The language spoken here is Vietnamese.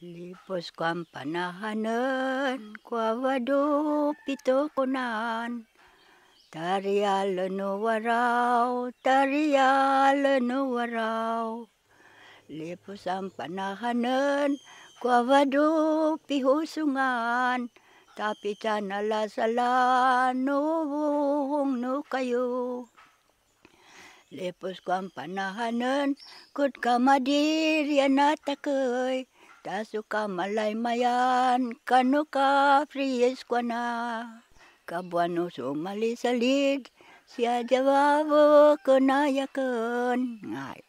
Lipos kwam panahanan, kwawado pito konan. Tariyal no waraw, tariyal no waraw. Lipos ang panahanan, kwawado pihusungan. Tapitan alasala, noong no no kayo. Lipos kwam panahanan, kut kamadirian natakoy. Tasukamalaimayan, kanuka prieskwana, kabuano sumali salig, siya jawabo kunayakan. Ngay.